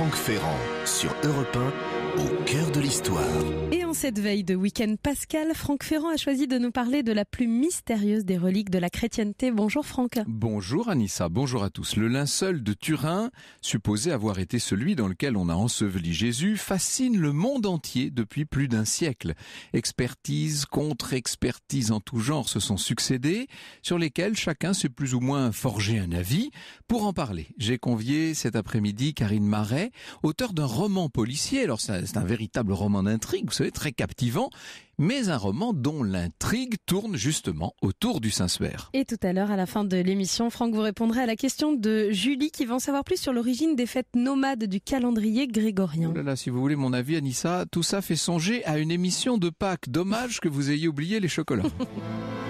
Franck Ferrand sur Europe 1, au cœur de l'histoire. Et en cette veille de week-end pascal, Franck Ferrand a choisi de nous parler de la plus mystérieuse des reliques de la chrétienté. Bonjour Franck. Bonjour Anissa, bonjour à tous. Le linceul de Turin, supposé avoir été celui dans lequel on a enseveli Jésus, fascine le monde entier depuis plus d'un siècle. Expertise, contre-expertise en tout genre se sont succédées, sur lesquelles chacun s'est plus ou moins forgé un avis. Pour en parler, j'ai convié cet après-midi Karine Marais, auteur d'un roman policier. Alors c'est un véritable roman d'intrigue, vous savez, très captivant, mais un roman dont l'intrigue tourne justement autour du Saint-Suaire. Et tout à l'heure, à la fin de l'émission, Franck vous répondrez à la question de Julie qui va en savoir plus sur l'origine des fêtes nomades du calendrier grégorien. Oh si vous voulez mon avis, Anissa, tout ça fait songer à une émission de Pâques. Dommage que vous ayez oublié les chocolats.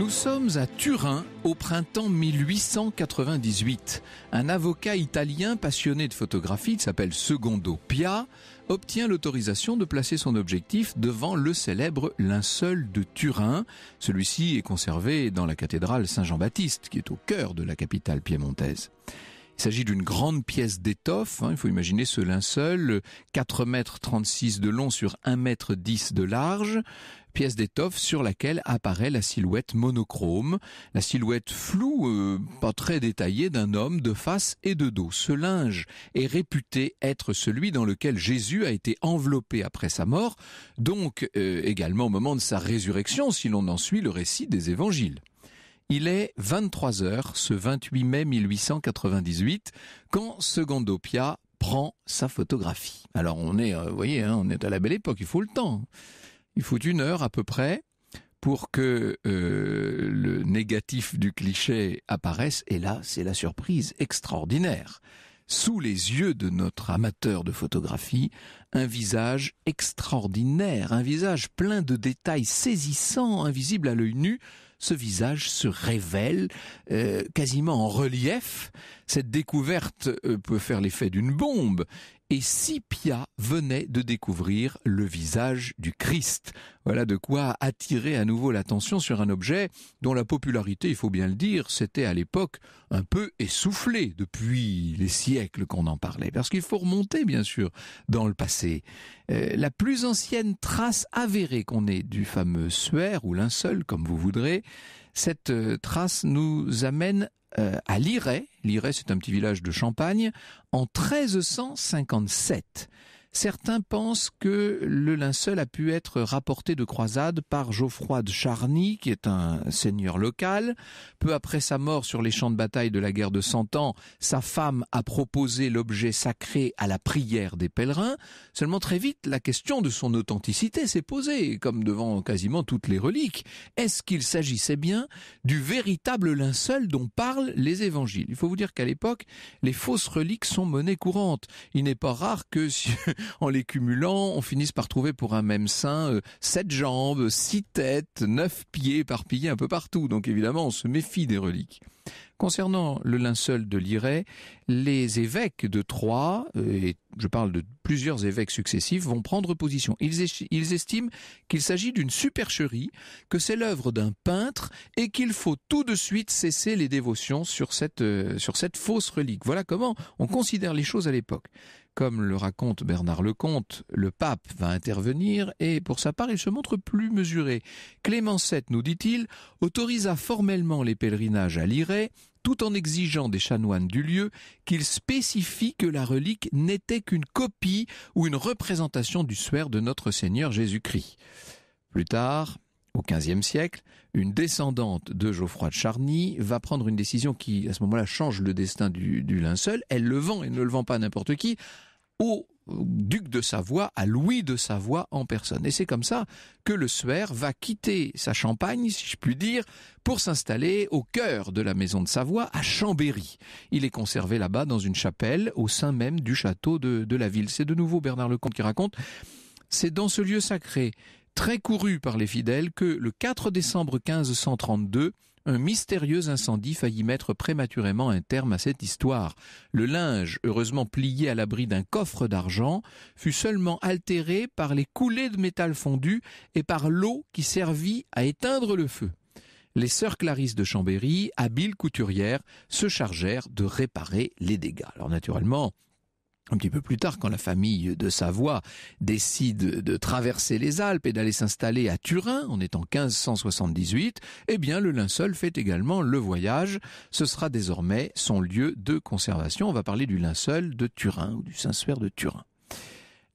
Nous sommes à Turin au printemps 1898. Un avocat italien passionné de photographie, qui s'appelle Secondo Pia, obtient l'autorisation de placer son objectif devant le célèbre linceul de Turin. Celui-ci est conservé dans la cathédrale Saint-Jean-Baptiste, qui est au cœur de la capitale piémontaise. Il s'agit d'une grande pièce d'étoffe, hein, il faut imaginer ce linceul, 4 euh, mètres 36 de long sur 1 mètre 10 de large, pièce d'étoffe sur laquelle apparaît la silhouette monochrome, la silhouette floue, euh, pas très détaillée, d'un homme de face et de dos. Ce linge est réputé être celui dans lequel Jésus a été enveloppé après sa mort, donc euh, également au moment de sa résurrection, si l'on en suit le récit des évangiles. Il est 23h ce 28 mai 1898 quand Secondopia prend sa photographie. Alors on est, euh, vous voyez, hein, on est à la belle époque, il faut le temps. Il faut une heure à peu près pour que euh, le négatif du cliché apparaisse. Et là, c'est la surprise extraordinaire. Sous les yeux de notre amateur de photographie, un visage extraordinaire, un visage plein de détails saisissants, invisible à l'œil nu, ce visage se révèle euh, quasiment en relief cette découverte euh, peut faire l'effet d'une bombe. Et si venait de découvrir le visage du Christ Voilà de quoi attirer à nouveau l'attention sur un objet dont la popularité, il faut bien le dire, c'était à l'époque un peu essoufflée depuis les siècles qu'on en parlait. Parce qu'il faut remonter, bien sûr, dans le passé. Euh, la plus ancienne trace avérée qu'on ait du fameux suaire ou linceul, comme vous voudrez, cette euh, trace nous amène euh, à Liray. Liray, c'est un petit village de Champagne, en 1357. Certains pensent que le linceul a pu être rapporté de croisade par Geoffroy de Charny, qui est un seigneur local. Peu après sa mort sur les champs de bataille de la guerre de Cent Ans, sa femme a proposé l'objet sacré à la prière des pèlerins. Seulement très vite, la question de son authenticité s'est posée, comme devant quasiment toutes les reliques. Est-ce qu'il s'agissait bien du véritable linceul dont parlent les évangiles Il faut vous dire qu'à l'époque, les fausses reliques sont monnaie courante. Il n'est pas rare que en les cumulant, on finisse par trouver pour un même saint euh, sept jambes, six têtes, neuf pieds par éparpillés un peu partout. Donc évidemment, on se méfie des reliques. Concernant le linceul de l'irée, les évêques de Troyes, euh, et je parle de plusieurs évêques successifs, vont prendre position. Ils, estiment qu'il s'agit d'une supercherie, que c'est l'œuvre d'un peintre et qu'il faut tout de suite cesser les dévotions sur cette, euh, sur cette fausse relique. Voilà comment on considère les choses à l'époque. Comme le raconte Bernard Lecomte, le pape va intervenir et pour sa part il se montre plus mesuré. Clément VII, nous dit-il, autorisa formellement les pèlerinages à Liray tout en exigeant des chanoines du lieu qu'ils spécifient que la relique n'était qu'une copie ou une représentation du suaire de notre Seigneur Jésus-Christ. Plus tard, au XVe siècle, une descendante de Geoffroy de Charny va prendre une décision qui, à ce moment-là, change le destin du, du linceul. Elle le vend et ne le vend pas n'importe qui, au duc de Savoie, à Louis de Savoie en personne. Et c'est comme ça que le Suaire va quitter sa Champagne, si je puis dire, pour s'installer au cœur de la maison de Savoie, à Chambéry. Il est conservé là-bas dans une chapelle, au sein même du château de, de la ville. C'est de nouveau Bernard Lecomte qui raconte. C'est dans ce lieu sacré, très couru par les fidèles, que le 4 décembre 1532, un mystérieux incendie faillit mettre prématurément un terme à cette histoire. Le linge, heureusement plié à l'abri d'un coffre d'argent, fut seulement altéré par les coulées de métal fondu et par l'eau qui servit à éteindre le feu. Les sœurs Clarisse de Chambéry, habiles couturières, se chargèrent de réparer les dégâts. Alors naturellement, un petit peu plus tard, quand la famille de Savoie décide de traverser les Alpes et d'aller s'installer à Turin, on est en 1578, eh bien le linceul fait également le voyage. Ce sera désormais son lieu de conservation. On va parler du linceul de Turin ou du Saint-Suaire de Turin.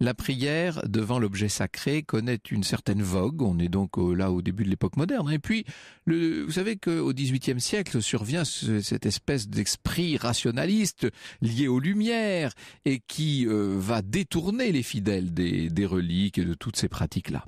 La prière devant l'objet sacré connaît une certaine vogue. On est donc là au début de l'époque moderne. Et puis, vous savez qu'au XVIIIe siècle survient cette espèce d'esprit rationaliste lié aux Lumières et qui euh, va détourner les fidèles des, reliques et de toutes ces pratiques-là.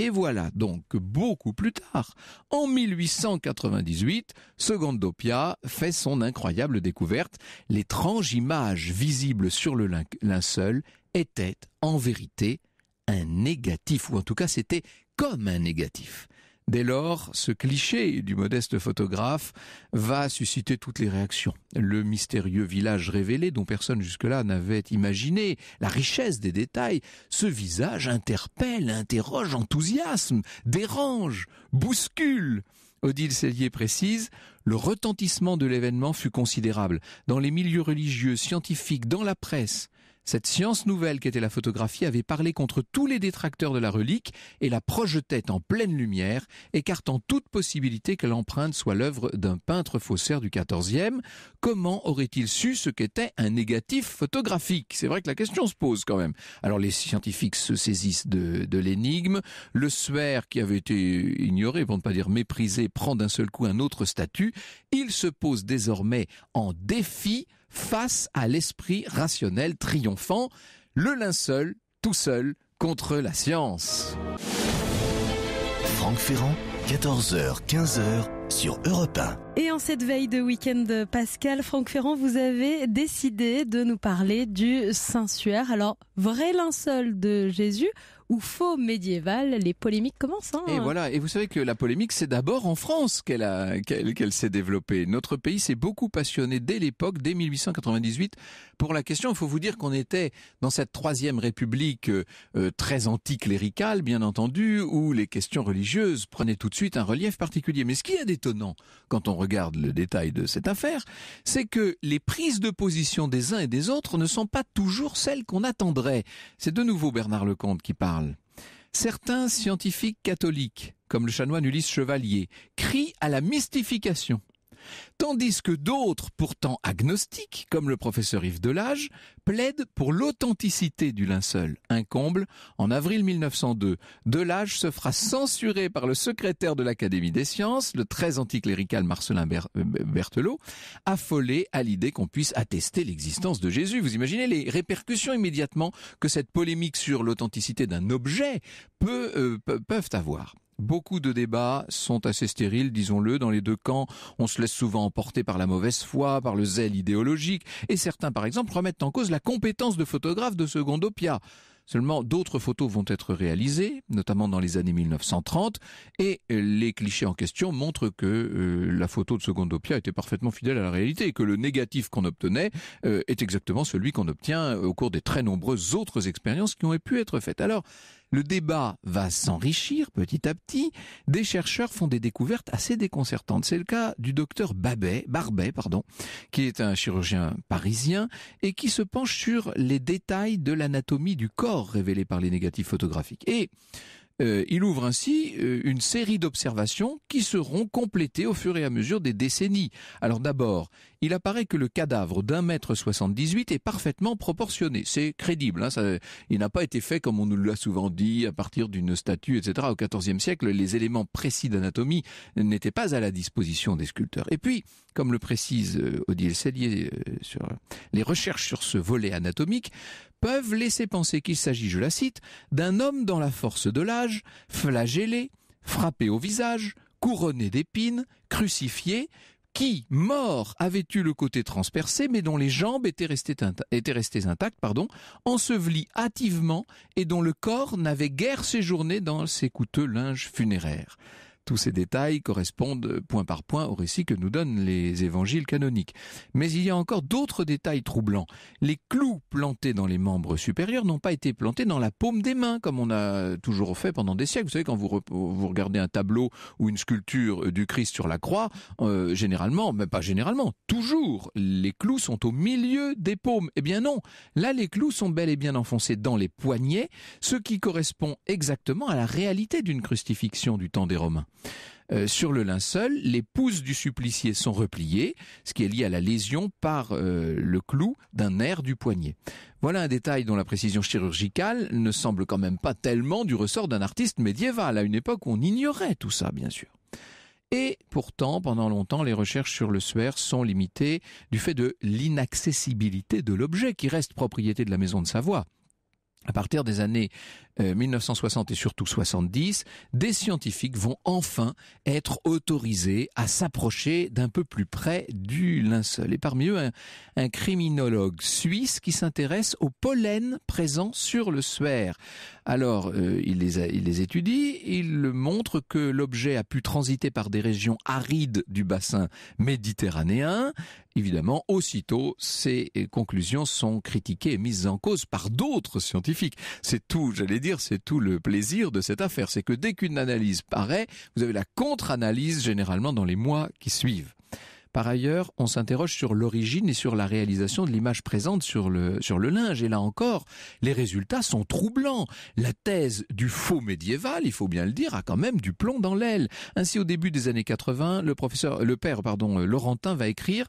Et voilà donc beaucoup plus tard, en 1898, Segondopia fait son incroyable découverte. L'étrange image visible sur le linceul était en vérité un négatif, ou en tout cas c'était comme un négatif. Dès lors, ce cliché du modeste photographe va susciter toutes les réactions. Le mystérieux village révélé dont personne jusque-là n'avait imaginé, la richesse des détails, ce visage interpelle, interroge, enthousiasme, dérange, bouscule. Odile Cellier précise, le retentissement de l'événement fut considérable. Dans les milieux religieux, scientifiques, dans la presse, cette science nouvelle qu'était la photographie avait parlé contre tous les détracteurs de la relique et la projetait en pleine lumière, écartant toute possibilité que l'empreinte soit l'œuvre d'un peintre faussaire du XIVe. Comment aurait-il su ce qu'était un négatif photographique C'est vrai que la question se pose quand même. Alors les scientifiques se saisissent de, l'énigme. Le suaire qui avait été ignoré, pour ne pas dire méprisé, prend d'un seul coup un autre statut. Il se pose désormais en défi face à l'esprit rationnel triomphant, le linceul tout seul contre la science. Franck Ferrand, 14h, 15h sur Europe Et en cette veille de week-end, Pascal, Franck Ferrand, vous avez décidé de nous parler du Saint-Suaire. Alors, vrai linceul de Jésus ou faux médiéval, les polémiques commencent. Hein. et voilà, et vous savez que la polémique, c'est d'abord en France qu'elle a, qu'elle, s'est développée. Notre pays s'est beaucoup passionné dès l'époque, dès 1898, pour la question. Il faut vous dire qu'on était dans cette troisième république euh, euh, très anticléricale, bien entendu, où les questions religieuses prenaient tout de suite un relief particulier. Mais ce qui est étonnant, quand on regarde le détail de cette affaire, c'est que les prises de position des uns et des autres ne sont pas toujours celles qu'on attendrait. C'est de nouveau Bernard Lecomte qui parle Certains scientifiques catholiques, comme le chanoine Ulysse Chevalier, crient à la mystification tandis que d'autres, pourtant agnostiques, comme le professeur Yves Delage, plaident pour l'authenticité du linceul. Un comble, en avril 1902, Delage se fera censurer par le secrétaire de l'Académie des sciences, le très anticlérical Marcelin euh, Berthelot, affolé à l'idée qu'on puisse attester l'existence de Jésus. Vous imaginez les répercussions immédiatement que cette polémique sur l'authenticité d'un objet peut, euh, peuvent avoir. Beaucoup de débats sont assez stériles, disons-le, dans les deux camps. On se laisse souvent emporter par la mauvaise foi, par le zèle idéologique, et certains, par exemple, remettent en cause la compétence de photographe de Opia. Seulement, d'autres photos vont être réalisées, notamment dans les années 1930, et euh, les clichés en question montrent que euh, la photo de Secondopia était parfaitement fidèle à la réalité et que le négatif qu'on obtenait euh, est exactement celui qu'on obtient au cours des très nombreuses autres expériences qui ont pu être faites. Alors, le débat va s'enrichir petit à petit. Des chercheurs font des découvertes assez déconcertantes. C'est le cas du docteur Babet, Barbet, pardon, qui est un chirurgien parisien et qui se penche sur les détails de l'anatomie du corps révélés par les négatifs photographiques. Et euh, il ouvre ainsi euh, une série d'observations qui seront complétées au fur et à mesure des décennies. Alors d'abord, il apparaît que le cadavre d'un mètre soixante-dix-huit est parfaitement proportionné. C'est crédible. Hein, ça, il n'a pas été fait, comme on nous l'a souvent dit, à partir d'une statue, etc. Au XIVe siècle, les éléments précis d'anatomie n'étaient pas à la disposition des sculpteurs. Et puis, comme le précise euh, Odile Sellier sur les recherches sur ce volet anatomique, peuvent laisser penser qu'il s'agit, je la cite, d'un homme dans la force de l'âge, flagellé, frappé au visage, couronné d'épines, crucifié, qui, mort, avait eu le côté transpercé, mais dont les jambes étaient restées, intactes, pardon, ensevelies hâtivement, et dont le corps n'avait guère séjourné dans ses coûteux linges funéraires. Tous ces détails correspondent euh, point par point au récit que nous donnent les évangiles canoniques. Mais il y a encore d'autres détails troublants. Les clous plantés dans les membres supérieurs n'ont pas été plantés dans la paume des mains, comme on a toujours fait pendant des siècles. Vous savez, quand vous, regardez un tableau ou une sculpture du Christ sur la croix, euh, généralement, mais pas généralement, toujours, les clous sont au milieu des paumes. Eh bien non, là les clous sont bel et bien enfoncés dans les poignets, ce qui correspond exactement à la réalité d'une crucifixion du temps des Romains. Euh, sur le linceul, les pouces du supplicié sont repliés, ce qui est lié à la lésion par euh, le clou d'un nerf du poignet. Voilà un détail dont la précision chirurgicale ne semble quand même pas tellement du ressort d'un artiste médiéval, à une époque où on ignorait tout ça, bien sûr. Et pourtant, pendant longtemps, les recherches sur le suaire sont limitées du fait de l'inaccessibilité de l'objet qui reste propriété de la maison de Savoie. À partir des années 1960 euh, et surtout 70, des scientifiques vont enfin être autorisés à s'approcher d'un peu plus près du linceul. Et parmi eux, un, criminologue suisse qui s'intéresse au pollen présent sur le suaire. Alors, euh, il, les il les étudie, il montre que l'objet a pu transiter par des régions arides du bassin méditerranéen. Évidemment, aussitôt, ces conclusions sont critiquées et mises en cause par d'autres scientifiques. C'est tout, j'allais dire c'est tout le plaisir de cette affaire, c'est que dès qu'une analyse paraît, vous avez la contre-analyse généralement dans les mois qui suivent. Par ailleurs, on s'interroge sur l'origine et sur la réalisation de l'image présente sur le, sur le linge. Et là encore, les résultats sont troublants. La thèse du faux médiéval, il faut bien le dire, a quand même du plomb dans l'aile. Ainsi, au début des années 80, le professeur, le père, pardon, Laurentin va écrire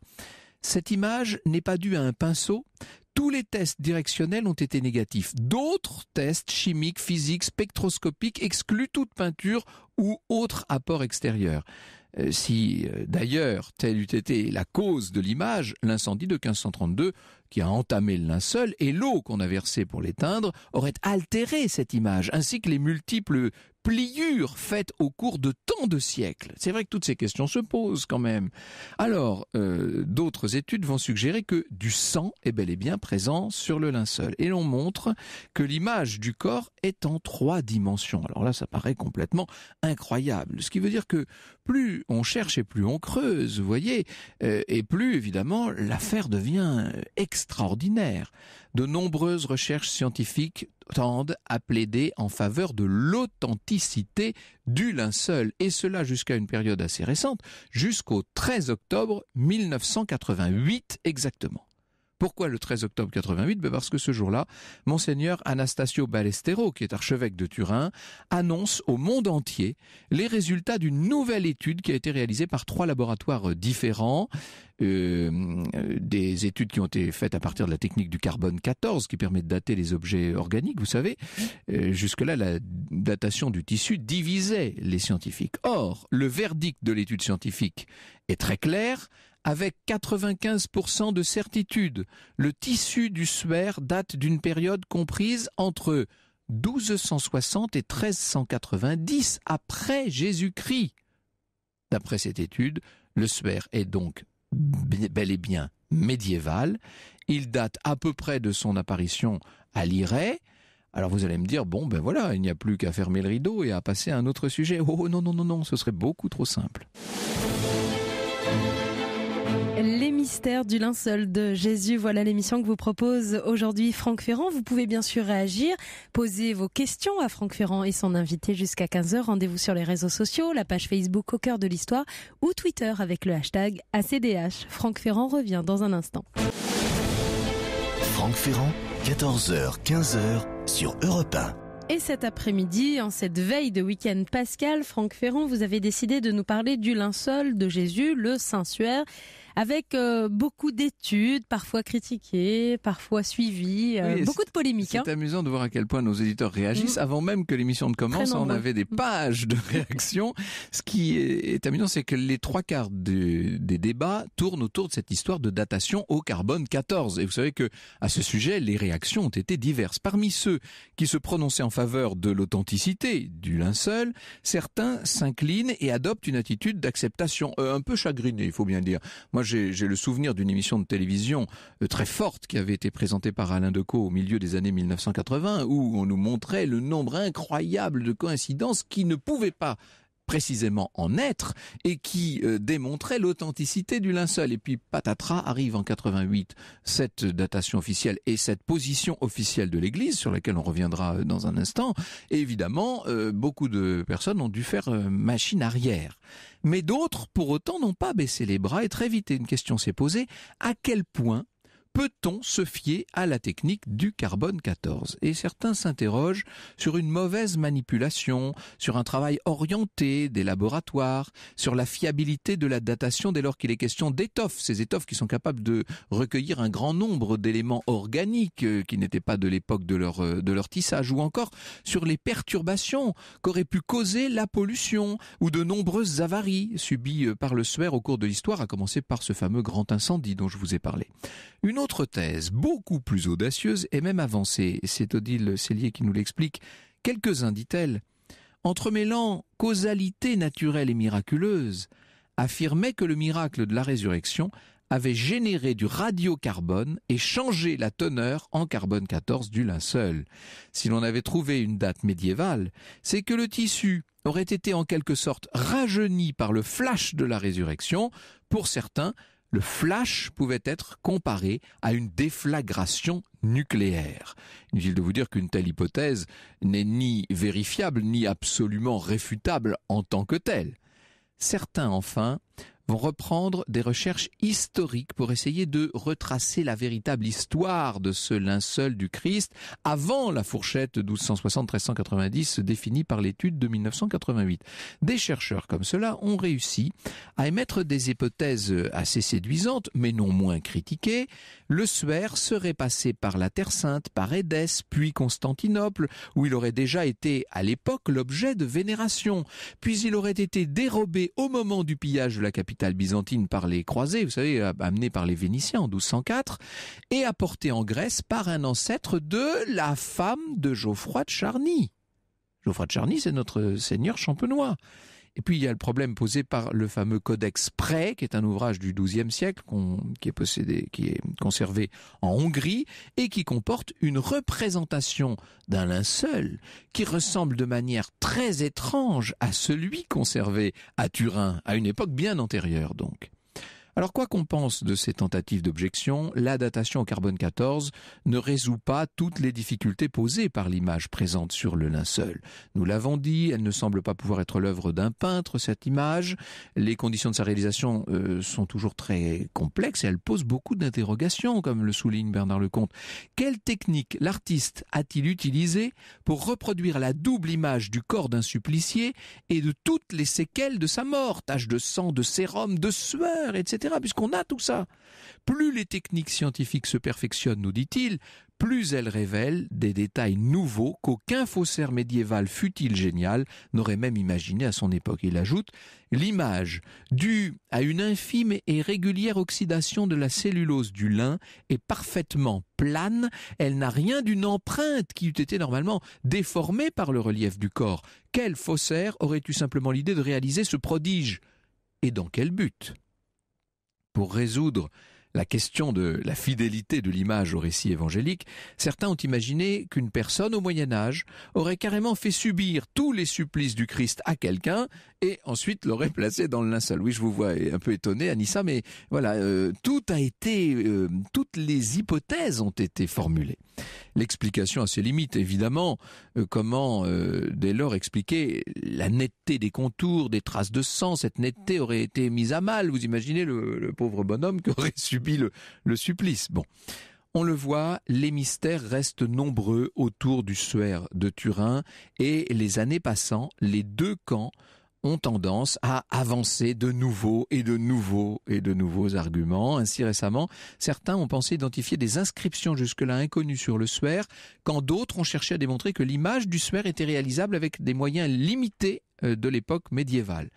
cette image n'est pas due à un pinceau, tous les tests directionnels ont été négatifs. D'autres tests chimiques, physiques, spectroscopiques excluent toute peinture ou autre apport extérieur. Euh, si euh, d'ailleurs telle eût été la cause de l'image, l'incendie de 1532 qui a entamé le linceul et l'eau qu'on a versée pour l'éteindre aurait altéré cette image, ainsi que les multiples pliure faite au cours de tant de siècles C'est vrai que toutes ces questions se posent quand même. Alors, euh, d'autres études vont suggérer que du sang est bel et bien présent sur le linceul. Et l'on montre que l'image du corps est en trois dimensions. Alors là, ça paraît complètement incroyable. Ce qui veut dire que plus on cherche et plus on creuse, vous voyez, euh, et plus évidemment l'affaire devient euh, extraordinaire. De nombreuses recherches scientifiques tendent à plaider en faveur de l'authenticité du linceul, et cela jusqu'à une période assez récente, jusqu'au 13 octobre 1988 exactement. Pourquoi le 13 octobre 88 ben, Parce que ce jour-là, monseigneur Anastasio Balestero, qui est archevêque de Turin, annonce au monde entier les résultats d'une nouvelle étude qui a été réalisée par trois laboratoires différents. Euh, des études qui ont été faites à partir de la technique du carbone 14 qui permet de dater les objets organiques, vous savez. Euh, jusque-là, la datation du tissu divisait les scientifiques. Or, le verdict de l'étude scientifique est très clair avec 95% de certitude. Le tissu du suaire date d'une période comprise entre 1260 et 1390 après Jésus-Christ. D'après cette étude, le suaire est donc bel et bien médiéval. Il date à peu près de son apparition à l'Iray. Alors vous allez me dire, bon ben voilà, il n'y a plus qu'à fermer le rideau et à passer à un autre sujet. Oh, oh non, non, non, non, ce serait beaucoup trop simple. Les mystères du linceul de Jésus, voilà l'émission que vous propose aujourd'hui Franck Ferrand. Vous pouvez bien sûr réagir, poser vos questions à Franck Ferrand et son invité jusqu'à 15h. Rendez-vous sur les réseaux sociaux, la page Facebook au cœur de l'histoire ou Twitter avec le hashtag ACDH. Franck Ferrand revient dans un instant. Franck Ferrand, 14h, 15h sur Europe 1. Et cet après-midi, en cette veille de week-end pascal, Franck Ferrand, vous avez décidé de nous parler du linceul de Jésus, le Saint-Suaire avec euh, beaucoup d'études, parfois critiquées, parfois suivies, euh, beaucoup de polémiques. C'est hein. amusant de voir à quel point nos éditeurs réagissent. Mm. Avant même que l'émission ne commence, on avait des mm. pages de réactions. Ce qui est amusant, c'est que les trois quarts des débats tournent autour de cette histoire de datation au carbone 14. Et vous savez que à ce sujet, les réactions ont été diverses. Parmi ceux qui se prononçaient en faveur de l'authenticité du linceul, certains s'inclinent et adoptent une attitude d'acceptation, euh, un peu chagrinée, il faut bien dire. Moi, j'ai le souvenir d'une émission de télévision euh, très forte qui avait été présentée par Alain Decaux au milieu des années 1980, où on nous montrait le nombre incroyable de coïncidences qui ne pouvaient pas précisément en être et qui euh, démontrait l'authenticité du linceul. Et puis patatras arrive en 88 cette datation officielle et cette position officielle de l'Église sur laquelle on reviendra euh, dans un instant. évidemment, euh, beaucoup de personnes ont dû faire machine arrière. Mais d'autres, pour autant, n'ont pas baissé les bras et très vite une question s'est posée à quel point peut-on se fier à la technique du carbone 14 Et certains s'interrogent sur une mauvaise manipulation, sur un travail orienté des laboratoires, sur la fiabilité de la datation dès lors qu'il est question d'étoffes, ces étoffes qui sont capables de recueillir un grand nombre d'éléments organiques euh, qui n'étaient pas de l'époque de leur, euh, de leur tissage, ou encore sur les perturbations qu'aurait pu causer la pollution ou de nombreuses avaries subies euh, par le suaire au cours de l'histoire, à commencer par ce fameux grand incendie dont je vous ai parlé. Une autre autre thèse, beaucoup plus audacieuse et même avancée. C'est Odile Cellier qui nous l'explique. Quelques-uns, dit-elle, entremêlant causalité naturelle et miraculeuse, affirmaient que le miracle de la résurrection avait généré du radiocarbone et changé la teneur en carbone 14 du linceul. Si l'on avait trouvé une date médiévale, c'est que le tissu aurait été en quelque sorte rajeuni par le flash de la résurrection. Pour certains, le flash pouvait être comparé à une déflagration nucléaire. Inutile de vous dire qu'une telle hypothèse n'est ni vérifiable ni absolument réfutable en tant que telle. Certains, enfin, vont reprendre des recherches historiques pour essayer de retracer la véritable histoire de ce linceul du Christ avant la fourchette 1260-1390 définie par l'étude de 1988. Des chercheurs comme cela ont réussi à émettre des hypothèses assez séduisantes, mais non moins critiquées. Le suaire serait passé par la Terre Sainte, par Édesse, puis Constantinople, où il aurait déjà été à l'époque l'objet de vénération, puis il aurait été dérobé au moment du pillage de la capitale byzantine par les croisés, vous savez, amenée par les Vénitiens en 1204, et apportée en Grèce par un ancêtre de la femme de Geoffroy de Charny. Geoffroy de Charny, c'est notre seigneur champenois. Et puis il y a le problème posé par le fameux Codex prêt, qui est un ouvrage du XIIe siècle, qui est qui est conservé en Hongrie et qui comporte une représentation d'un linceul qui ressemble de manière très étrange à celui conservé à Turin, à une époque bien antérieure donc. Alors quoi qu'on pense de ces tentatives d'objection, la datation au carbone 14 ne résout pas toutes les difficultés posées par l'image présente sur le linceul. Nous l'avons dit, elle ne semble pas pouvoir être l'œuvre d'un peintre, cette image. Les conditions de sa réalisation euh, sont toujours très complexes et elle pose beaucoup d'interrogations, comme le souligne Bernard Lecomte. Quelle technique l'artiste a-t-il utilisée pour reproduire la double image du corps d'un supplicié et de toutes les séquelles de sa mort, taches de sang, de sérum, de sueur, etc puisqu'on a tout ça. Plus les techniques scientifiques se perfectionnent, nous dit-il, plus elles révèlent des détails nouveaux qu'aucun faussaire médiéval, fut-il génial, n'aurait même imaginé à son époque. Il ajoute, l'image, due à une infime et régulière oxydation de la cellulose du lin, est parfaitement plane, elle n'a rien d'une empreinte qui eût été normalement déformée par le relief du corps. Quel faussaire aurait eu simplement l'idée de réaliser ce prodige Et dans quel but pour résoudre la question de la fidélité de l'image au récit évangélique, certains ont imaginé qu'une personne au Moyen Âge aurait carrément fait subir tous les supplices du Christ à quelqu'un et ensuite l'aurait placé dans le linceul. Oui, je vous vois euh, un peu étonné, Anissa, mais voilà, euh, tout a été, euh, toutes les hypothèses ont été formulées. L'explication a ses limites, évidemment. comment, dès lors, expliquer la netteté des contours, des traces de sang Cette netteté aurait été mise à mal. Vous imaginez le, pauvre bonhomme qui aurait subi le, supplice. Bon. On le voit, les mystères restent nombreux autour du suaire de Turin et les années passant, les deux camps ont tendance à avancer de nouveaux et de nouveaux et de nouveaux arguments. Ainsi récemment, certains ont pensé identifier des inscriptions jusque-là inconnues sur le suaire, quand d'autres ont cherché à démontrer que l'image du suaire était réalisable avec des moyens limités euh, de l'époque médiévale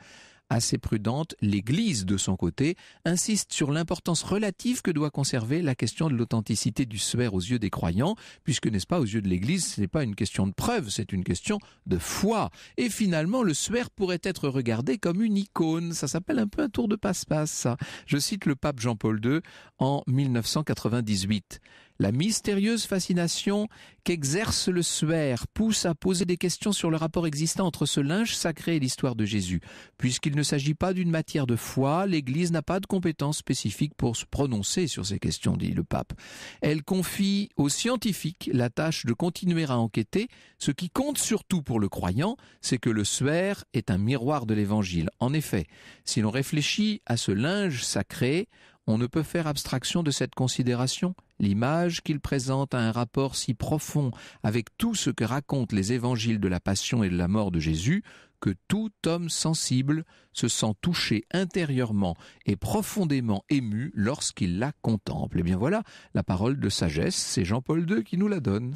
assez prudente, l'Église, de son côté, insiste sur l'importance relative que doit conserver la question de l'authenticité du suaire aux yeux des croyants, puisque, n'est-ce pas, aux yeux de l'Église, ce n'est pas une question de preuve, c'est une question de foi. Et finalement, le suaire pourrait être regardé comme une icône. Ça s'appelle un peu un tour de passe-passe, ça. Je cite le pape Jean-Paul II en 1998. La mystérieuse fascination qu'exerce le suaire pousse à poser des questions sur le rapport existant entre ce linge sacré et l'histoire de Jésus. Puisqu'il ne s'agit pas d'une matière de foi, l'Église n'a pas de compétences spécifiques pour se prononcer sur ces questions, dit le pape. Elle confie aux scientifiques la tâche de continuer à enquêter. Ce qui compte surtout pour le croyant, c'est que le suaire est un miroir de l'Évangile. En effet, si l'on réfléchit à ce linge sacré, on ne peut faire abstraction de cette considération. L'image qu'il présente a un rapport si profond avec tout ce que racontent les évangiles de la passion et de la mort de Jésus que tout homme sensible se sent touché intérieurement et profondément ému lorsqu'il la contemple. Et eh bien voilà la parole de sagesse, c'est Jean-Paul II qui nous la donne.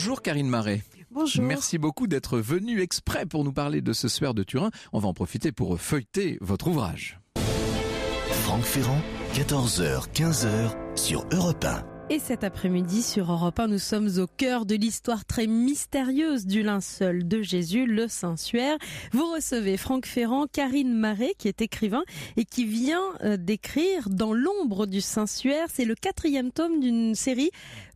Bonjour Karine Marais. Bonjour. Merci beaucoup d'être venue exprès pour nous parler de ce soir de Turin. On va en profiter pour feuilleter votre ouvrage. Franck Ferrand, 14h, 15h sur Europe 1. Et cet après-midi sur Europe 1, nous sommes au cœur de l'histoire très mystérieuse du linceul de Jésus, le Saint-Suaire. Vous recevez Franck Ferrand, Karine Marais, qui est écrivain et qui vient euh, d'écrire Dans l'ombre du Saint-Suaire. C'est le quatrième tome d'une série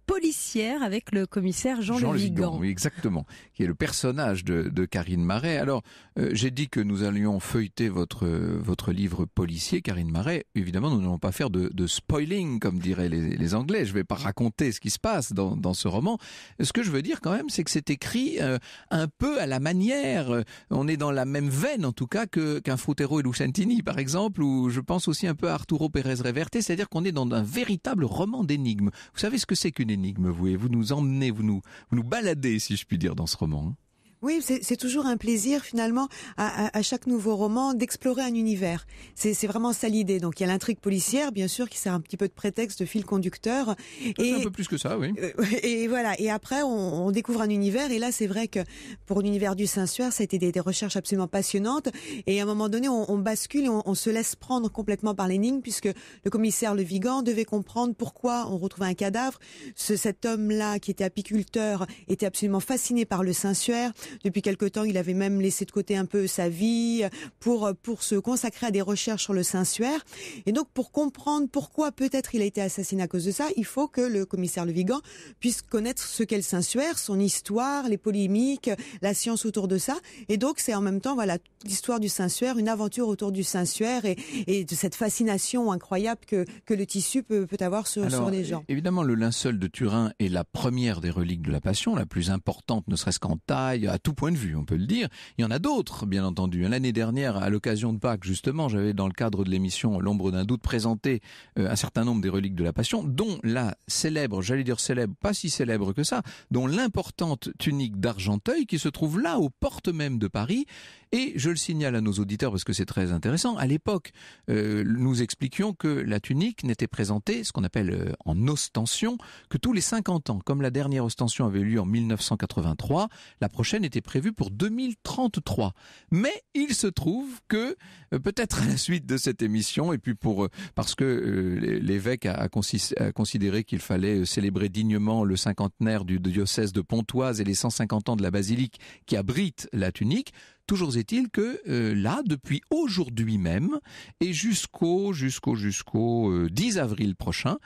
policière avec le commissaire Jean, Jean Le Oui, exactement, qui est le personnage de, Karine Marais. Alors, euh, j'ai dit que nous allions feuilleter votre, votre livre policier, Karine Marais. Évidemment, nous n'allons pas faire de, de spoiling, comme diraient les, Anglais. Je ne vais pas raconter ce qui se passe dans, dans ce roman. Ce que je veux dire quand même, c'est que c'est écrit euh, un peu à la manière, euh, on est dans la même veine en tout cas que qu'un Frutero et Lucentini par exemple, ou je pense aussi un peu à Arturo Pérez Reverte, c'est-à-dire qu'on est dans un véritable roman d'énigme. Vous savez ce que c'est qu'une énigme vous, vous nous emmenez, vous nous, vous nous baladez, si je puis dire, dans ce roman. Oui, c'est toujours un plaisir finalement à, chaque nouveau roman d'explorer un univers. C'est vraiment ça l'idée. Donc il y a l'intrigue policière, bien sûr, qui sert un petit peu de prétexte, de fil conducteur. Et un peu plus que ça, oui. Euh, et voilà. Et après, on, découvre un univers. Et là, c'est vrai que pour l'univers du Saint-Suaire, ça a été des, recherches absolument passionnantes. Et à un moment donné, on, bascule et on, se laisse prendre complètement par l'énigme, puisque le commissaire Le Vigan devait comprendre pourquoi on retrouvait un cadavre. Ce, cet homme-là, qui était apiculteur, était absolument fasciné par le Saint-Suaire. Depuis quelque temps, il avait même laissé de côté un peu sa vie euh, pour, euh, pour se consacrer à des recherches sur le Saint-Suaire. Et donc, pour comprendre pourquoi peut-être il a été assassiné à cause de ça, il faut que le commissaire Le Vigan puisse connaître ce qu'est le Saint-Suaire, son histoire, les polémiques, la science autour de ça. Et donc, c'est en même temps, voilà, l'histoire du Saint-Suaire, une aventure autour du Saint-Suaire et, et, de cette fascination incroyable que, que le tissu peut, peut avoir sur, sur les gens. Évidemment, le linceul de Turin est la première des reliques de la Passion, la plus importante, ne serait-ce qu'en taille, à tout point de vue, on peut le dire. Il y en a d'autres, bien entendu. L'année dernière, à l'occasion de Pâques, justement, j'avais dans le cadre de l'émission L'ombre d'un doute présenté euh, un certain nombre des reliques de la Passion, dont la célèbre, j'allais dire célèbre, pas si célèbre que ça, dont l'importante tunique d'Argenteuil qui se trouve là, aux portes même de Paris. Et je le signale à nos auditeurs parce que c'est très intéressant. À l'époque, euh, nous expliquions que la tunique n'était présentée, ce qu'on appelle euh, en ostension, que tous les 50 ans. Comme la dernière ostension avait eu lieu en 1983, la prochaine est était prévu pour 2033. Mais il se trouve que euh, peut-être à la suite de cette émission et puis pour euh, parce que euh, l'évêque a, a, considéré qu'il fallait célébrer dignement le cinquantenaire du diocèse de Pontoise et les 150 ans de la basilique qui abrite la tunique, Toujours est-il que euh, là, depuis aujourd'hui même et jusqu'au jusqu'au jusqu'au 10 euh, avril prochain,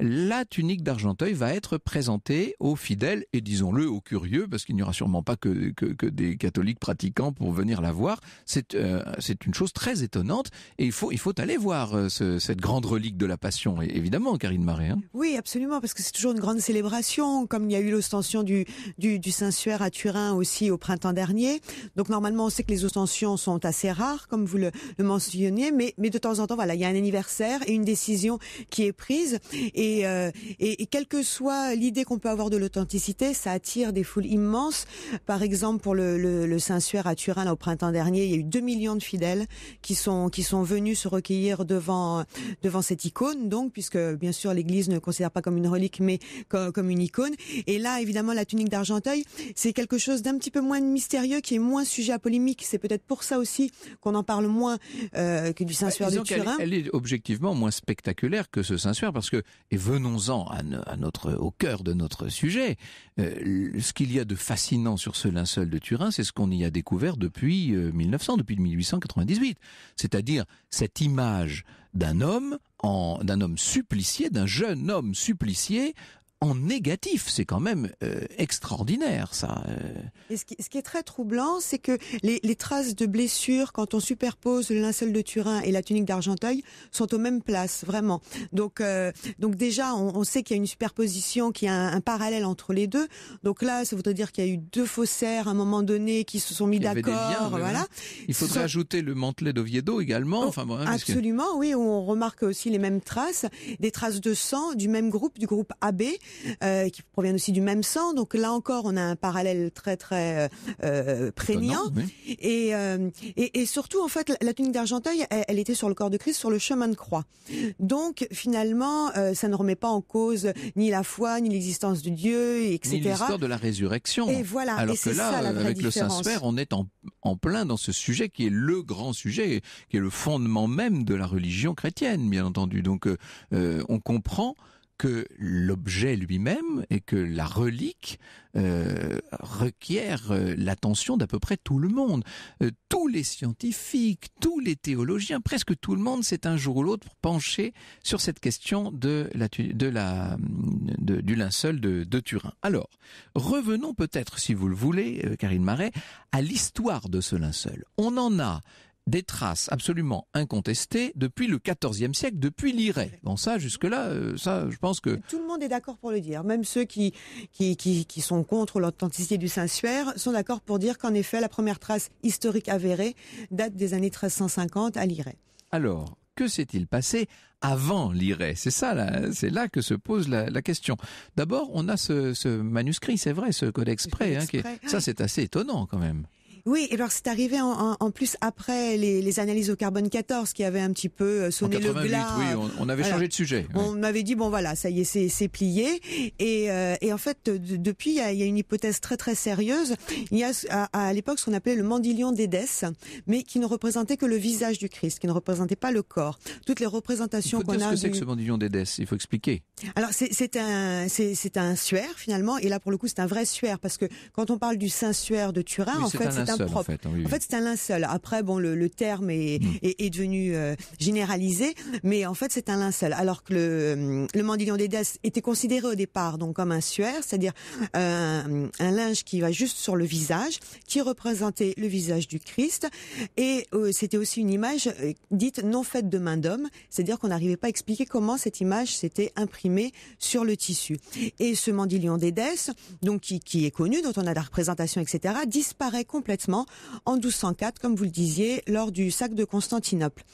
la tunique d'Argenteuil va être présentée aux fidèles et disons-le aux curieux, parce qu'il n'y aura sûrement pas que, que, des catholiques pratiquants pour venir la voir. C'est euh, c'est une chose très étonnante et il faut il faut aller voir cette grande relique de la Passion, évidemment, Karine Marais. Hein. Oui, absolument, parce que c'est toujours une grande célébration, comme il y a eu l'ostension du, du, Saint-Suaire à Turin aussi au printemps dernier. Donc normalement, sait que les ostensions sont assez rares, comme vous le, mentionnez, mentionniez, mais, mais de temps en temps, voilà, il y a un anniversaire et une décision qui est prise. Et, euh, et, quelle que soit l'idée qu'on peut avoir de l'authenticité, ça attire des foules immenses. Par exemple, pour le, Saint-Suaire à Turin, au printemps dernier, il y a eu 2 millions de fidèles qui sont, qui sont venus se recueillir devant, devant cette icône, donc, puisque bien sûr l'Église ne considère pas comme une relique, mais comme, une icône. Et là, évidemment, la tunique d'Argenteuil, c'est quelque chose d'un petit peu moins mystérieux, qui est moins sujet à politique c'est peut-être pour ça aussi qu'on en parle moins euh, que du Saint-Suaire bah, de Turin. Elle, est objectivement moins spectaculaire que ce Saint-Suaire parce que, et venons-en à, notre, au cœur de notre sujet, euh, ce qu'il y a de fascinant sur ce linceul de Turin, c'est ce qu'on y a découvert depuis 1900, euh, depuis 1898. C'est-à-dire cette image d'un homme, en d'un homme supplicié, d'un jeune homme supplicié, en négatif. C'est quand même euh, extraordinaire, ça. Euh. Et ce qui, ce qui, est très troublant, c'est que les, les, traces de blessures, quand on superpose le linceul de Turin et la tunique d'Argenteuil, sont aux mêmes places, vraiment. Donc, euh, donc déjà, on, on sait qu'il y a une superposition, qu'il y a un, parallèle entre les deux. Donc là, ça voudrait dire qu'il y a eu deux faussaires à un moment donné qui se sont mis d'accord. Voilà. Il faudrait ajouter le mantelet d'Oviedo également. Oh, enfin, absolument, oui, où on remarque aussi les mêmes traces, des traces de sang du même groupe, du groupe AB, euh, qui proviennent aussi du même sang. Donc là encore, on a un parallèle très très euh, euh, prégnant. et, et, surtout, en fait, la tunique d'Argenteuil, elle, était sur le corps de Christ, sur le chemin de croix. Donc finalement, ça ne remet pas en cause ni la foi, ni l'existence de Dieu, etc. l'histoire de la résurrection. Et voilà. Alors que là, avec le Saint-Sphère, on est en, plein dans ce sujet qui est le grand sujet, qui est le fondement même de la religion chrétienne, bien entendu. Donc on comprend que l'objet lui-même et que la relique euh, requièrent euh, l'attention d'à peu près tout le monde. Euh, tous les scientifiques, tous les théologiens, presque tout le monde c'est un jour ou l'autre pencher sur cette question de la, de la, du linceul de, de, Turin. Alors, revenons peut-être, si vous le voulez, Karine Marais, à l'histoire de ce linceul. On en a des traces absolument incontestées depuis le XIVe siècle, depuis l'irée. Bon, ça, jusque-là, euh, ça, je pense que... Tout le monde est d'accord pour le dire. Même ceux qui, qui, qui, sont contre l'authenticité du Saint-Suaire sont d'accord pour dire qu'en effet, la première trace historique avérée date des années 1350 à l'irée. Alors, que s'est-il passé avant l'irée C'est ça, là. c'est là que se pose la, question. D'abord, on a ce, manuscrit, c'est vrai, ce codex prêt. Hein, ça, c'est assez étonnant quand même. Oui, et alors c'est arrivé en, en, plus après les, les, analyses au carbone 14 qui avaient un petit peu euh, sonné en 88, le Oui, on, avait changé de sujet. On m'avait dit bon voilà, ça y est, c'est plié. Et, euh, et, en fait, depuis, il y, a, y a, une hypothèse très très sérieuse. Il y a à, l'époque ce qu'on appelait le mandilion d'Edesse, mais qui ne représentait que le visage du Christ, qui ne représentait pas le corps. Toutes les représentations qu'on a. Qu'est-ce que c'est que ce mandilion d'Edesse Il faut expliquer. Alors c'est un c'est un suaire finalement, et là pour le coup c'est un vrai suaire parce que quand on parle du Saint suaire de Turin, en fait c'est un en hein, fait, c'est un linceul. Après, bon, le, terme hmm. est, est, devenu euh, généralisé, mais en fait, c'est un linceul. Alors que le, le mandilion était considéré au départ donc comme un suaire, c'est-à-dire un, linge qui va juste sur le visage, qui représentait le visage du Christ, et euh, c'était aussi une image euh, dite non faite de main d'homme, c'est-à-dire qu'on n'arrivait pas à expliquer comment cette image s'était imprimée sur le tissu. Et ce mandilion d'Édesse, donc qui, qui est connu, dont on a la représentation, etc., disparaît complètement en 1204, comme vous le disiez, lors du sac de Constantinople.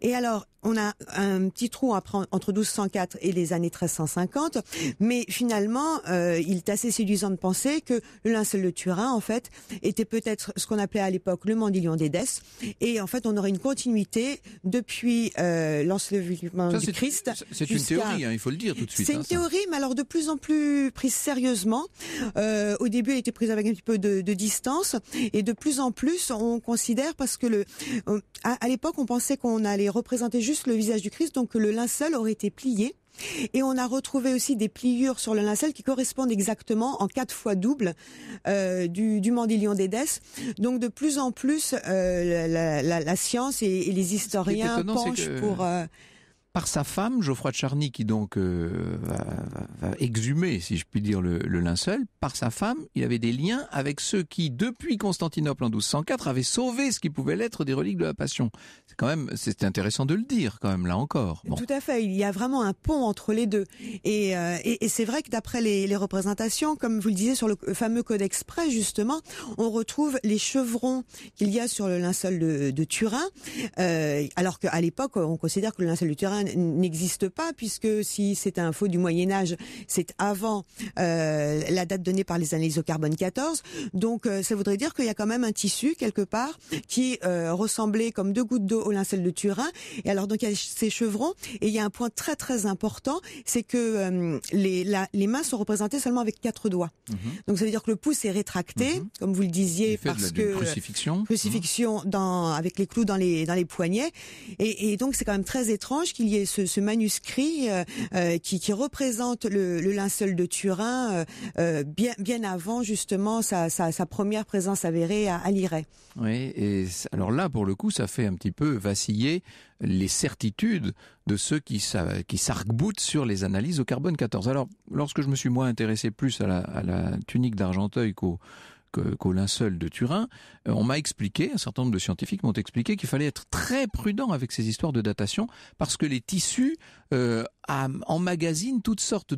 Et alors, on a un petit trou entre 1204 et les années 1350, mais finalement, euh, il est assez séduisant de penser que le linceul de Turin, en fait, était peut-être ce qu'on appelait à l'époque le mandilion d'Édesse, et en fait, on aurait une continuité depuis euh, du Christ. C'est une théorie, hein, il faut le dire tout de suite. C'est hein, une théorie, mais alors de plus en plus prise sérieusement. Euh, au début, elle était prise avec un petit peu de, de distance, et de de plus en plus, on considère parce que le, euh, à, l'époque, on pensait qu'on allait représenter juste le visage du Christ, donc le linceul aurait été plié. Et on a retrouvé aussi des pliures sur le linceul qui correspondent exactement en quatre fois double euh, du, Mandilion d'Édesse. Donc de plus en plus, euh, la, science et, les historiens penchent pour par sa femme, Geoffroy de Charny, qui donc euh, va, exhumer, si je puis dire, le, linceul, par sa femme, il avait des liens avec ceux qui, depuis Constantinople en 1204, avaient sauvé ce qui pouvait l'être des reliques de la Passion. C'est quand même, c'est intéressant de le dire, quand même, là encore. Tout à fait, il y a vraiment un pont entre les deux. Et, euh, c'est vrai que d'après les, représentations, comme vous le disiez sur le fameux codex près, justement, on retrouve les chevrons qu'il y a sur le linceul de, Turin, euh, alors qu'à l'époque, on considère que le linceul de Turin n'existe pas puisque si c'est un faux du Moyen Âge, c'est avant euh, la date donnée par les analyses au carbone 14. Donc euh, ça voudrait dire qu'il y a quand même un tissu quelque part qui euh, ressemblait comme deux gouttes d'eau aux lincelles de Turin. Et alors donc il y a ces chevrons et il y a un point très très important, c'est que les, les mains sont représentées seulement avec quatre doigts. Mhm. Donc ça veut dire que le pouce est rétracté, mhm. comme vous le disiez, parce que crucifixion, crucifixion mhm. dans, avec les clous dans les dans les poignets. Et, donc c'est quand même très étrange qu'il y ce, manuscrit euh, euh, qui, représente le, linceul de Turin euh, bien, avant justement sa, première présence avérée à, à Oui, et alors là, pour le coup, ça fait un petit peu vaciller les certitudes de ceux qui, qui s'arc-boutent sur les analyses au carbone 14. Alors, lorsque je me suis moins intéressé plus à la tunique d'Argenteuil qu'au qu'au linceul de Turin, euh, on m'a expliqué, un certain nombre de scientifiques m'ont expliqué qu'il fallait être très prudent avec ces histoires de datation parce que les tissus euh, emmagasinent toutes sortes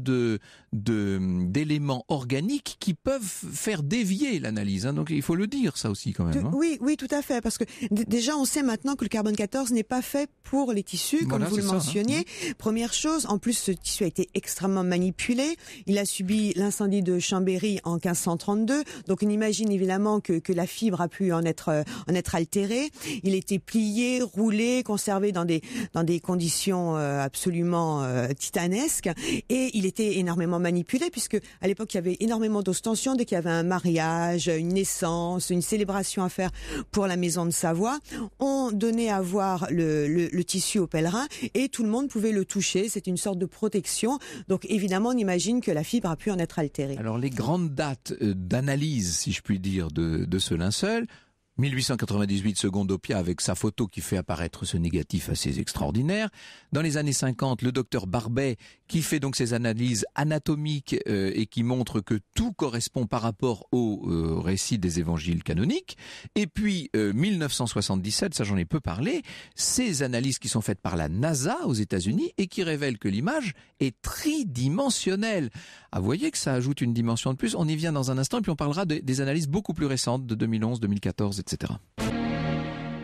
d'éléments organiques qui peuvent faire dévier l'analyse. Hein. Donc il faut le dire ça aussi quand même. Hein. Oui, oui, tout à fait, parce que déjà on sait maintenant que le carbone 14 n'est pas fait pour les tissus, comme vous le hein. mentionniez. Première chose, en plus ce tissu a été extrêmement manipulé. Il a subi l'incendie de Chambéry en 1532, donc une image imagine évidemment que, que, la fibre a pu en être, euh, en être altérée. Il était plié, roulé, conservé dans des, dans des conditions euh, absolument euh, titanesques. Et il était énormément manipulé puisque à l'époque, il y avait énormément d'ostension dès qu'il y avait un mariage, une naissance, une célébration à faire pour la maison de Savoie. On donnait à voir le, le, tissu aux pèlerins et tout le monde pouvait le toucher. C'est une sorte de protection. Donc évidemment, on imagine que la fibre a pu en être altérée. Alors les grandes dates d'analyse, si je puis dire, de, de ce linceul, 1898 seconde Opia avec sa photo qui fait apparaître ce négatif assez extraordinaire. Dans les années 50, le docteur Barbet qui fait donc ses analyses anatomiques euh, et qui montre que tout correspond par rapport au euh, récit des évangiles canoniques. Et puis 1977, euh, ça j'en ai peu parlé, ces analyses qui sont faites par la NASA aux États-Unis et qui révèlent que l'image est tridimensionnelle. Ah, vous voyez que ça ajoute une dimension de plus. On y vient dans un instant et puis on parlera des analyses beaucoup plus récentes de 2011, 2014, etc etc.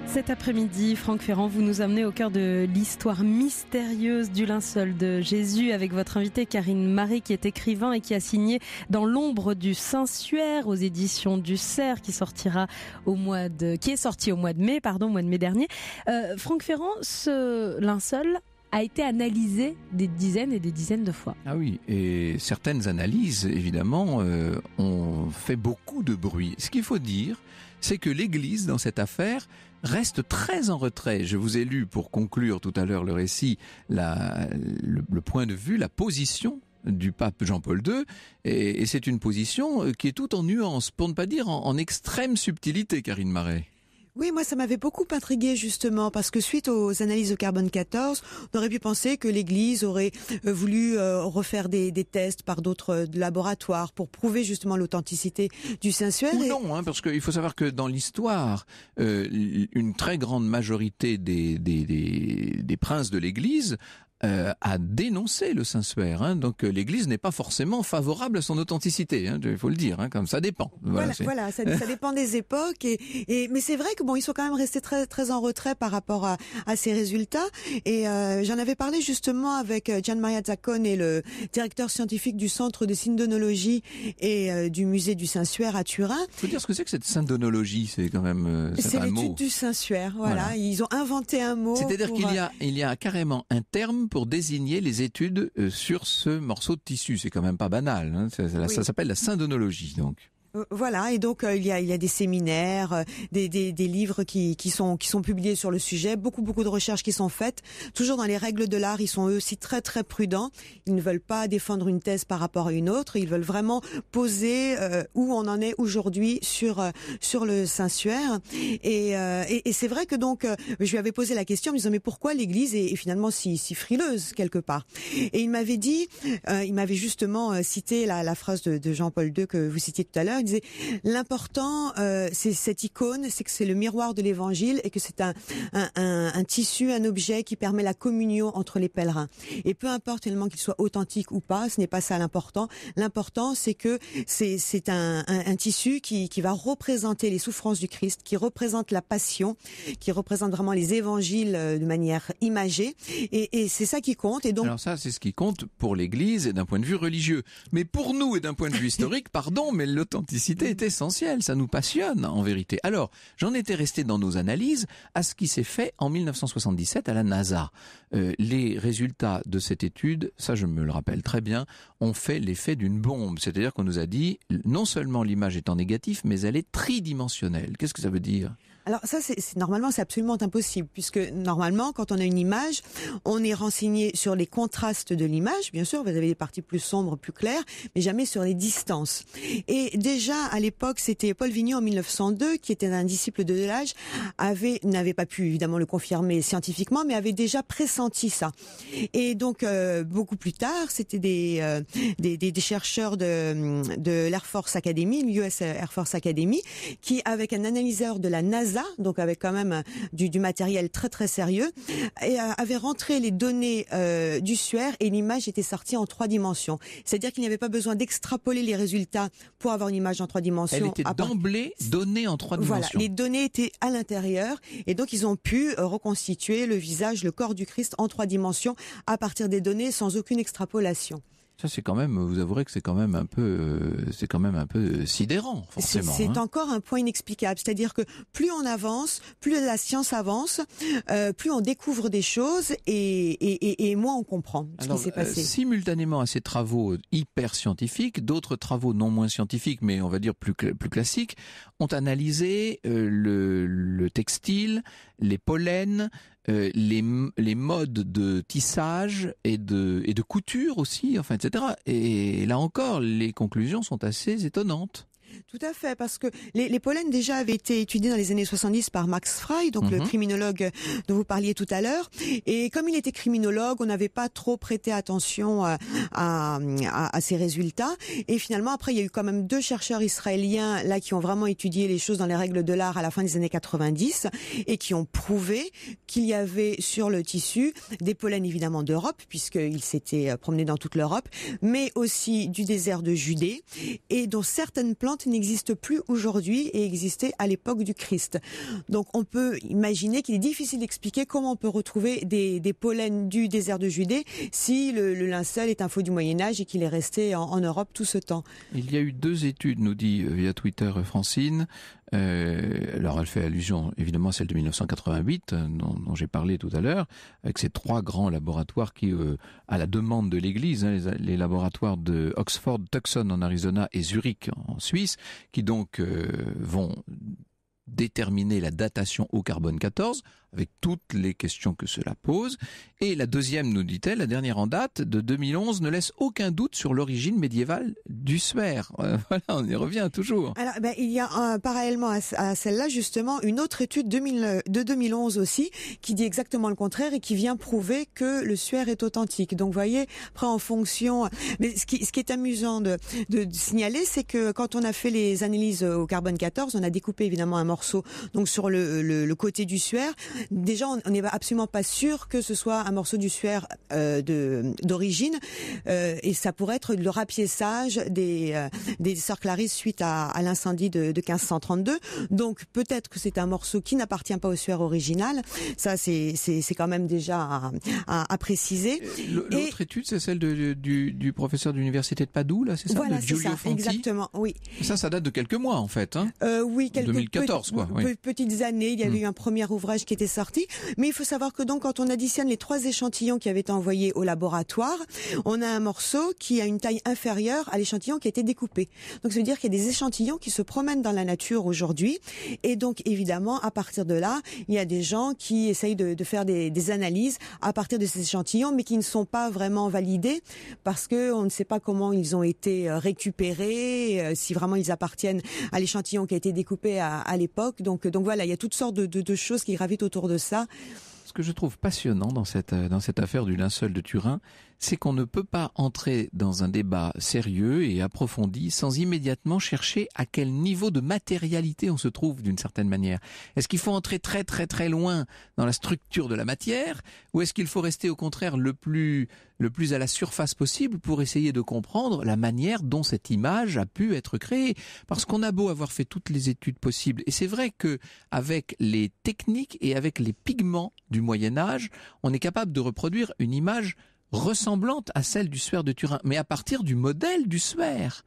Cet après-midi, Franck Ferrand, vous nous amenez au cœur de l'histoire mystérieuse du linceul de Jésus avec votre invitée Karine Marie qui est écrivain et qui a signé Dans l'ombre du Saint-Suaire aux éditions du Cerf qui sortira au mois de, qui est sorti au mois de mai, pardon, mois de mai dernier. Euh, Franck Ferrand, ce linceul a été analysé des dizaines et des dizaines de fois. Ah oui, et certaines analyses, évidemment, euh, ont fait beaucoup de bruit. Ce qu'il faut dire, c'est que l'Église, dans cette affaire, reste très en retrait. Je vous ai lu, pour conclure tout à l'heure le récit, le, point de vue, la position du pape Jean-Paul II, et, c'est une position euh, qui est tout en nuance, pour ne pas dire en, en extrême subtilité, Karine Marais. Oui, moi, ça m'avait beaucoup intrigué justement parce que suite aux analyses de carbone 14, on aurait pu penser que l'Église aurait euh, voulu euh, refaire des, tests par d'autres euh, laboratoires pour prouver justement l'authenticité du sensuel. non, hein, parce qu'il faut savoir que dans l'histoire, une très grande majorité des princes de l'Église euh, a dénoncé le Saint-Suaire. Hein, donc euh, l'Église n'est pas forcément favorable à son authenticité, hein. il faut le dire, hein, comme ça dépend. Voilà, ça, dépend des époques. Et, mais c'est vrai que bon, ils sont quand même restés très, très en retrait par rapport à, ces résultats. Et euh, j'en avais parlé justement avec euh, Gian Maria et le directeur scientifique du Centre de Syndonologie et euh, du Musée du Saint-Suaire à Turin. Faut dire ce que c'est que cette syndonologie, c'est quand même c'est l'étude du Saint-Suaire. Voilà. ils ont inventé un mot. C'est-à-dire qu'il y a il y a carrément un terme pour désigner les études euh, sur ce morceau de tissu. C'est quand même pas banal. Hein. ça s'appelle la syndonologie, donc. Euh, voilà, et donc euh, il, y a, il y des séminaires, euh, des, livres qui, sont, qui sont publiés sur le sujet, beaucoup beaucoup de recherches qui sont faites. Toujours dans les règles de l'art, ils sont eux aussi très très prudents. Ils ne veulent pas défendre une thèse par rapport à une autre. Ils veulent vraiment poser où on en est aujourd'hui sur sur le Saint-Suaire. Et, c'est vrai que donc je lui avais posé la question en disant mais pourquoi l'Église est, finalement si, si frileuse quelque part Et il m'avait dit, il m'avait justement cité la, phrase de Jean-Paul II que vous citiez tout à l'heure il disait l'important, euh, c'est cette icône, c'est que c'est le miroir de l'Évangile et que c'est un, tissu, un objet qui permet la communion entre les pèlerins. Et peu importe tellement qu'il soit authentique ou pas, ce n'est pas ça l'important. L'important, c'est que c'est un, tissu qui, va représenter les souffrances du Christ, qui représente la passion, qui représente vraiment les évangiles euh, de manière imagée. Et, c'est ça qui compte. Et donc... Alors ça, c'est ce qui compte pour l'Église et d'un point de vue religieux. Mais pour nous et d'un point de vue historique, pardon, mais l'authentique l'authenticité est essentielle, ça nous passionne en vérité. Alors, j'en étais resté dans nos analyses à ce qui s'est fait en 1977 à la NASA. Euh, les résultats de cette étude, ça je me le rappelle très bien, ont fait l'effet d'une bombe. C'est-à-dire qu'on nous a dit, non seulement l'image étant en négatif, mais elle est tridimensionnelle. Qu'est-ce que ça veut dire alors ça, c'est normalement, c'est absolument impossible, puisque normalement, quand on a une image, on est renseigné sur les contrastes de l'image, bien sûr, vous avez des parties plus sombres, plus claires, mais jamais sur les distances. Et déjà, à l'époque, c'était Paul Vigny en 1902, qui était un disciple de Delage, avait n'avait pas pu évidemment le confirmer scientifiquement, mais avait déjà pressenti ça. Et donc, euh, beaucoup plus tard, c'était des, euh, des, des, des, chercheurs de, de l'Air Force Academy, l'US Air Force Academy, qui, avec un analyseur de la NASA, donc avec quand même euh, du, matériel très très sérieux, et euh, avait rentré les données euh, du suaire et l'image était sortie en trois dimensions. C'est-à-dire qu'il n'y avait pas besoin d'extrapoler les résultats pour avoir une image en trois dimensions. Elle était d'emblée donnée en trois dimensions. Voilà, les données étaient à l'intérieur et donc ils ont pu reconstituer le visage, le corps du Christ en trois dimensions à partir des données sans aucune extrapolation c'est quand même, vous avouerez que c'est quand même un peu, euh, c'est quand même un peu euh, sidérant, forcément. C'est hein. encore un point inexplicable. C'est-à-dire que plus on avance, plus la science avance, euh, plus on découvre des choses et, moins on comprend ce qui s'est passé. simultanément à ces travaux hyper scientifiques, d'autres travaux non moins scientifiques, mais on va dire plus, plus classiques, ont analysé le, le textile les pollens, euh, les, modes de tissage et de, et de couture aussi, enfin, etc. Et là encore, les conclusions sont assez étonnantes. Tout à fait, parce que les, les, pollens déjà avaient été étudiés dans les années 70 par Max Frey, donc le mhm. criminologue dont vous parliez tout à l'heure. Et comme il était criminologue, on n'avait pas trop prêté attention euh, à, à, résultats. Et finalement, après, il y a eu quand même deux chercheurs israéliens là qui ont vraiment étudié les choses dans les règles de l'art à la fin des années 90 et qui ont prouvé qu'il y avait sur le tissu des pollens évidemment d'Europe, puisqu'ils s'étaient euh, promenés dans toute l'Europe, mais aussi du désert de Judée et dont certaines plantes n'existe plus aujourd'hui et existait à l'époque du Christ. Donc on peut imaginer qu'il est difficile d'expliquer comment on peut retrouver des, pollens du désert de Judée si le, linceul est un faux du Moyen Âge et qu'il est resté en, Europe tout ce temps. Il y a eu deux études, nous dit euh, via Twitter euh, Francine, euh, alors elle fait allusion évidemment à celle de 1988 euh, dont, j'ai parlé tout à l'heure, avec ces trois grands laboratoires qui, euh, à la demande de l'Église, hein, les, laboratoires de Oxford, Tucson en Arizona et Zurich en Suisse, qui donc euh, vont déterminer la datation au carbone 14 avec toutes les questions que cela pose. Et la deuxième, nous dit-elle, la dernière en date de 2011, ne laisse aucun doute sur l'origine médiévale du suaire. voilà, on y revient toujours. Alors, ben, il y a euh, parallèlement à, celle-là, justement, une autre étude de 2011 aussi, qui dit exactement le contraire et qui vient prouver que le suaire est authentique. Donc, vous voyez, après, en fonction... Mais ce qui, ce qui est amusant de, signaler, c'est que quand on a fait les analyses au carbone 14, on a découpé évidemment un morceau donc sur le, le côté du suaire déjà on n'est absolument pas sûr que ce soit un morceau du suaire euh, d'origine euh, et ça pourrait être le rapiessage des euh, des sœurs Clarisse suite à, à l'incendie de, de, 1532. Donc peut-être que c'est un morceau qui n'appartient pas au suaire original. Ça c'est c'est quand même déjà à, à, à préciser. L'autre étude c'est celle du, du professeur de l'université de Padoue là, c'est ça voilà, de ça, Exactement, oui. ça ça date de quelques mois en fait. Hein euh, oui, quelques 2014 quoi. petites années. Il y a hmm. eu un premier ouvrage qui était sorti. Mais il faut savoir que donc, quand on additionne les trois échantillons qui avaient été envoyés au laboratoire, on a un morceau qui a une taille inférieure à l'échantillon qui a été découpé. Donc, ça veut dire qu'il y a des échantillons qui se promènent dans la nature aujourd'hui. Et donc, évidemment, à partir de là, il y a des gens qui essayent de, faire des, analyses à partir de ces échantillons, mais qui ne sont pas vraiment validés parce qu'on ne sait pas comment ils ont été euh, récupérés, euh, si vraiment ils appartiennent à l'échantillon qui a été découpé à, l'époque. Donc, donc voilà, il y a toutes sortes de, de choses qui gravitent autour de ça. Ce que je trouve passionnant dans cette euh, affaire du linceul de Turin, c'est qu'on ne peut pas entrer dans un débat sérieux et approfondi sans immédiatement chercher à quel niveau de matérialité on se trouve d'une certaine manière. Est-ce qu'il faut entrer très très très loin dans la structure de la matière ou est-ce qu'il faut rester au contraire le plus le plus à la surface possible pour essayer de comprendre la manière dont cette image a pu être créée parce qu'on a beau avoir fait toutes les études possibles et c'est vrai que avec les techniques et avec les pigments du Moyen Âge, on est capable de reproduire une image ressemblante à celle du suaire de Turin, mais à partir du modèle du suaire.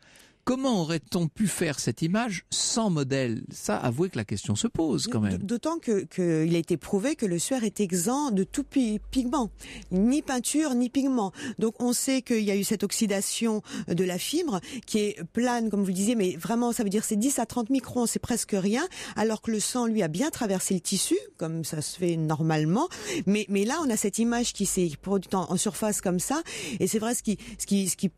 Comment aurait-on pu faire cette image sans modèle Ça, avouez que la question se pose quand même. D'autant que qu'il a été prouvé que le suaire est exempt de tout pigment, ni peinture ni pigment. Donc on sait qu'il y a eu cette oxydation de la fibre qui est plane, comme vous le disiez, mais vraiment ça veut dire c'est 10 à 30 microns, c'est presque rien, alors que le sang lui a bien traversé le tissu, comme ça se fait normalement. Mais mais là on a cette image qui s'est produite en, en surface comme ça, et c'est vrai ce qui ce qui ce qui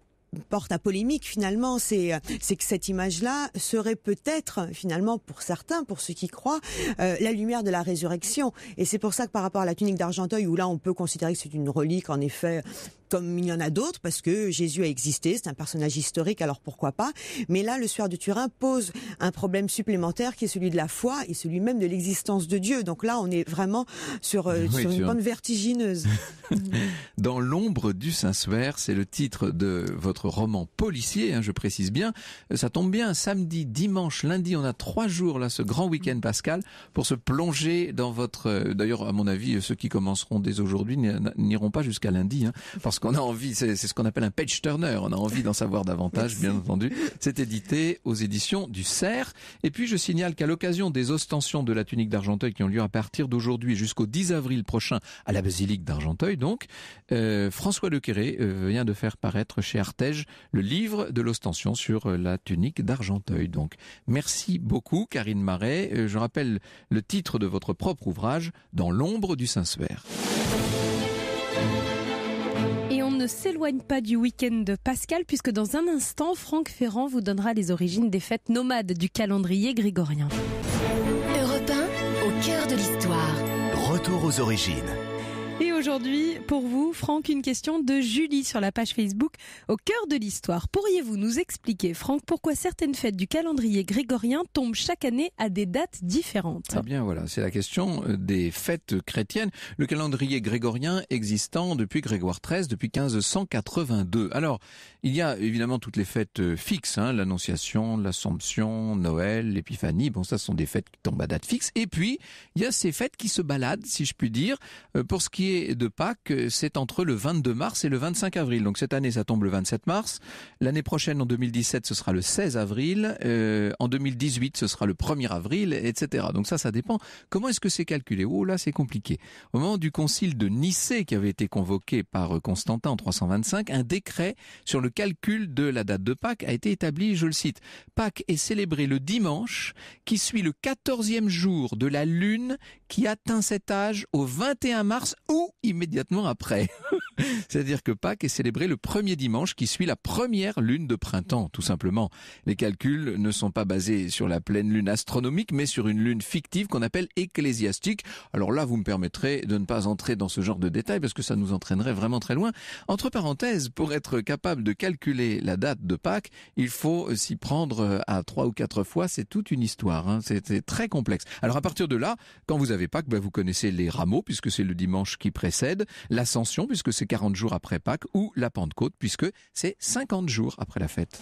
porte à polémique finalement, c'est euh, c'est que cette image-là serait peut-être finalement pour certains, pour ceux qui croient, euh, la lumière de la résurrection. Et c'est pour ça que par rapport à la tunique d'Argenteuil, où là on peut considérer que c'est une relique en effet comme il y en a d'autres, parce que Jésus a existé, c'est un personnage historique, alors pourquoi pas. Mais là, le soir de Turin pose un problème supplémentaire qui est celui de la foi et celui même de l'existence de Dieu. Donc là, on est vraiment sur, euh, une bande vertigineuse. Dans l'ombre du Saint-Suaire, c'est le titre de votre roman policier, hein, je précise bien. Euh, ça tombe bien, samedi, dimanche, lundi, on a trois jours, là, ce grand week-end pascal, pour se plonger dans votre... Euh, d'ailleurs, à mon avis, ceux qui commenceront dès aujourd'hui n'iront pas jusqu'à lundi, hein, parce a envie, c'est ce qu'on appelle un page turner, on a envie d'en savoir davantage, bien entendu. C'est édité aux éditions du Cerf. Et puis je signale qu'à l'occasion des ostensions de la tunique d'Argenteuil qui ont lieu à partir d'aujourd'hui jusqu'au 10 avril prochain à la basilique d'Argenteuil, donc, euh, François Le euh, vient de faire paraître chez Artege le livre de l'ostension sur euh, la tunique d'Argenteuil. Donc, merci beaucoup, Karine Marais. je rappelle le titre de votre propre ouvrage, Dans l'ombre du Saint-Suaire s'éloigne pas du week-end de Pascal puisque dans un instant, Franck Ferrand vous donnera les origines des fêtes nomades du calendrier grégorien. Europe au cœur de l'histoire. Retour aux origines aujourd'hui pour vous, Franck, une question de Julie sur la page Facebook au cœur de l'histoire. Pourriez-vous nous expliquer, Franck, pourquoi certaines fêtes du calendrier grégorien tombent chaque année à des dates différentes Eh bien voilà, c'est la question euh, des fêtes chrétiennes. Le calendrier grégorien existant depuis Grégoire XIII, depuis 1582. Alors, il y a évidemment toutes les fêtes euh, fixes, hein, l'Annonciation, l'Assomption, Noël, l'Épiphanie. Bon, ça ce sont des fêtes qui tombent à date fixe. Et puis, il y a ces fêtes qui se baladent, si je puis dire, euh, pour ce qui est de Pâques, c'est entre le 22 mars et le 25 avril. Donc cette année, ça tombe le 27 mars. L'année prochaine, en 2017, ce sera le 16 avril. Euh, en 2018, ce sera le 1er avril, etc. Donc ça, ça dépend. Comment est-ce que c'est calculé Oh là, c'est compliqué. Au moment du concile de Nicée, qui avait été convoqué par euh, Constantin en 325, un décret sur le calcul de la date de Pâques a été établi, je le cite. Pâques est célébré le dimanche qui suit le 14e jour de la lune qui atteint cet âge au 21 mars ou immédiatement après. C'est-à-dire que Pâques est célébré le premier dimanche qui suit la première lune de printemps, tout simplement. Les calculs ne sont pas basés sur la pleine lune astronomique, mais sur une lune fictive qu'on appelle ecclésiastique. Alors là, vous me permettrez de ne pas entrer dans ce genre de détails parce que ça nous entraînerait vraiment très loin. Entre parenthèses, pour être capable de calculer la date de Pâques, il faut s'y prendre euh, à trois ou quatre fois. C'est toute une histoire. Hein. C'est très complexe. Alors à partir de là, quand vous avez Pâques, ben, vous connaissez les rameaux puisque c'est le dimanche qui précède, l'ascension puisque c'est 40 jours après Pâques ou la Pentecôte puisque c'est 50 jours après la fête.